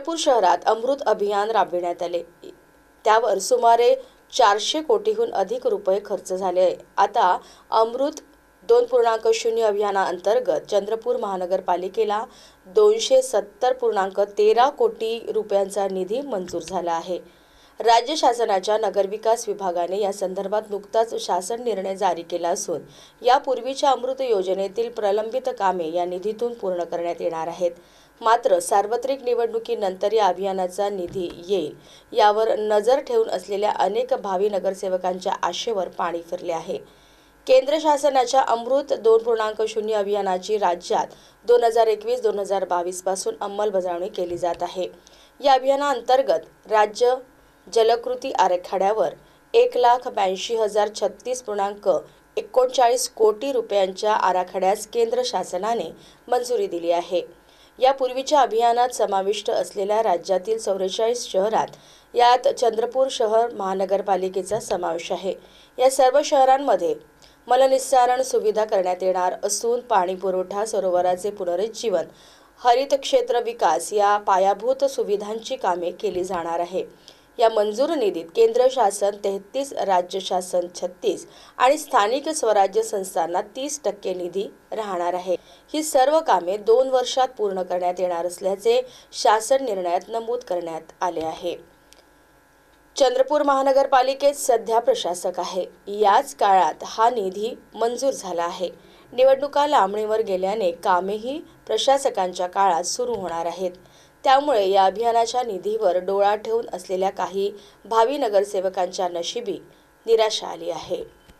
चंद्रपूर शहरात अमृत अभियान राबविण्यात आले त्यावर सुमारे चारशे कोटीहून अधिक रुपये खर्च झाले आता अमृत दोन पूर्णांक शून्य अभियानाअंतर्गत चंद्रपूर महानगरपालिकेला दोनशे सत्तर पूर्णांक तेरा कोटी रुपयांचा निधी मंजूर झाला आहे राज्य शासनाच्या नगरविकास विभागाने या संदर्भात नुकताच शासन निर्णय जारी केला असून यापूर्वीच्या अमृत योजनेतील प्रलंबित कामे या निधीतून पूर्ण करण्यात येणार आहेत मात्र सार्वत्रिक निवडणुकीनंतर या अभियानाचा निधी येईल यावर नजर ठेवून असलेल्या अनेक भावी नगरसेवकांच्या आशेवर पाणी फिरले आहे केंद्र शासनाच्या अमृत दोन पूर्णांक शून्य अभियानाची राज्यात दोन हजार एकवीस दोन हजार बावीसपासून अंमलबजावणी केली जात आहे या अभियानाअंतर्गत राज्य जलकृती आराखड्यावर एक लाख ब्याऐंशी हजार छत्तीस पूर्णांक एकोणचाळीस कोटी रुपयांच्या आराखड्यास केंद्र शासनाने मंजुरी दिली आहे यापूर्वीच्या अभियानात समाविष्ट असलेल्या राज्यातील चौवेचाळीस शहरात यात चंद्रपूर शहर महानगरपालिकेचा समावेश आहे या सर्व शहरांमध्ये मलनिस्सारण सुविधा करण्यात येणार असून पाणीपुरवठा सरोवराचे पुनरुज्जीवन हरित क्षेत्र विकास या पायाभूत सुविधांची कामे केली जाणार आहे या मंजूर निधीत केंद्र शासन तेहतीस राज्य शासन छत्तीस आणि स्थानिक स्वराज्य संस्थांना तीस टक्के निधी राहणार आहे ही सर्व कामे दोन वर्षात पूर्ण करण्यात येणार असल्याचे शासन निर्णयात नमूद करण्यात आले आहे चंद्रपूर महानगरपालिकेत सध्या प्रशासक आहे याच काळात हा निधी मंजूर झाला आहे निवडणुका लांबणीवर गेल्याने कामेही प्रशासकांच्या काळात सुरू होणार आहेत त्यामुळे या अभियानाच्या निधीवर डोळा ठेवून असलेल्या काही भावी नगरसेवकांच्या नशिबी निराशा आली आहे